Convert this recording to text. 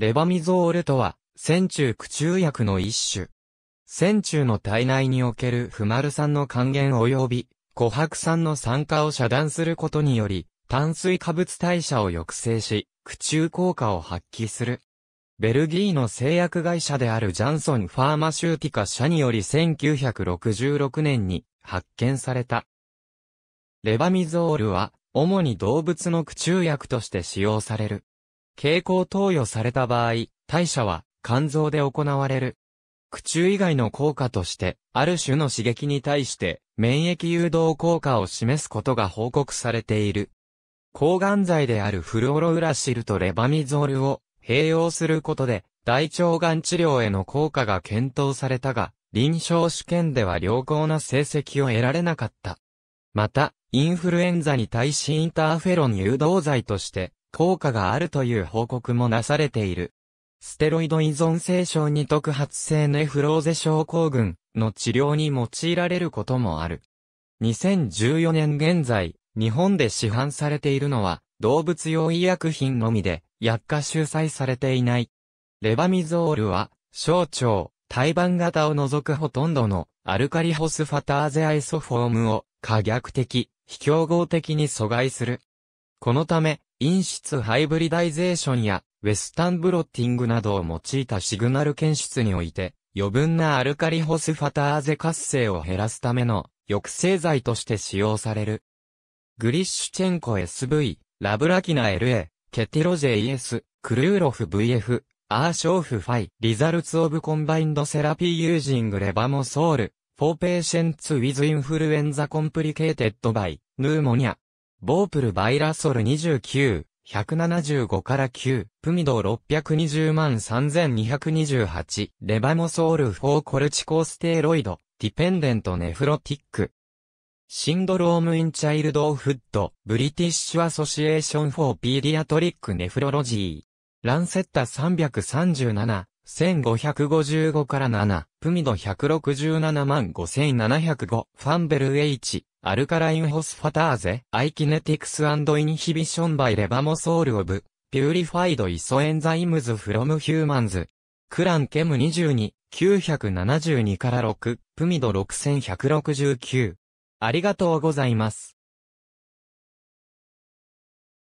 レバミゾールとは、戦中駆虫薬の一種。戦中の体内における不丸酸の還元及び、琥珀酸の酸化を遮断することにより、炭水化物代謝を抑制し、駆虫効果を発揮する。ベルギーの製薬会社であるジャンソン・ファーマシューティカ社により1966年に発見された。レバミゾールは、主に動物の駆虫薬として使用される。経口投与された場合、代謝は肝臓で行われる。苦中以外の効果として、ある種の刺激に対して免疫誘導効果を示すことが報告されている。抗がん剤であるフルオロウラシルとレバミゾールを併用することで大腸がん治療への効果が検討されたが、臨床試験では良好な成績を得られなかった。また、インフルエンザに対しインターフェロン誘導剤として、効果があるという報告もなされている。ステロイド依存性症に特発性ネフローゼ症候群の治療に用いられることもある。2014年現在、日本で市販されているのは、動物用医薬品のみで、薬価収載されていない。レバミゾールは、小腸、胎盤型を除くほとんどのアルカリホスファターゼアイソフォームを可逆的、非競合的に阻害する。このため、陰出ハイブリダイゼーションや、ウェスタンブロッティングなどを用いたシグナル検出において、余分なアルカリホスファターゼ活性を減らすための抑制剤として使用される。グリッシュチェンコ SV、ラブラキナ LA、ケティロ JS、クルーロフ VF、アーショーフファイ、リザルツオブコンバインドセラピーユージングレバモソール、フォーペーシェンツウィズインフルエンザコンプリケーテッドバイ、ヌーモニア、ボープルバイラソル29、175から9、プミド620万3228、レバモソール4コルチコステロイド、ディペンデントネフロティック。シンドロームインチャイルドフッド、ブリティッシュアソシエーションフォーピリアトリックネフロロジー。ランセッタ337、1555から7、プミド167万5705、ファンベル H、アルカラインホスファターゼ、アイキネティクスインヒビションバイレバモソールオブ、ピューリファイドイソエンザイムズフロムヒューマンズ。クランケム22、972から6、プミド6169。ありがとうございます。